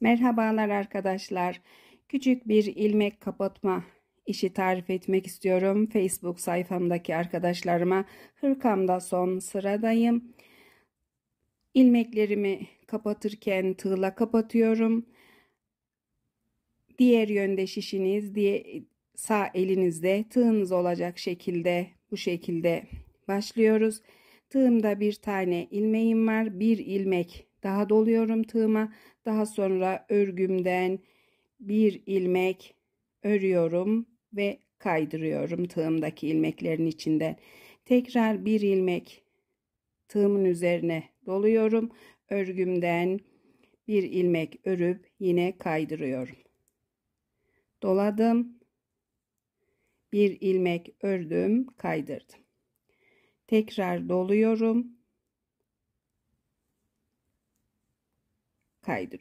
Merhabalar arkadaşlar. Küçük bir ilmek kapatma işi tarif etmek istiyorum. Facebook sayfamdaki arkadaşlarıma hırkamda son sıradayım. İlmeklerimi kapatırken tığla kapatıyorum. Diğer yönde şişiniz diye sağ elinizde tığınız olacak şekilde bu şekilde başlıyoruz. Tığımda bir tane ilmeğim var. Bir ilmek daha doluyorum tığıma. Daha sonra örgümden bir ilmek örüyorum ve kaydırıyorum tığımdaki ilmeklerin içinden. Tekrar bir ilmek tığımın üzerine doluyorum. Örgümden bir ilmek örüp yine kaydırıyorum. Doladım. Bir ilmek ördüm, kaydırdım. Tekrar doluyorum kaydırıyor.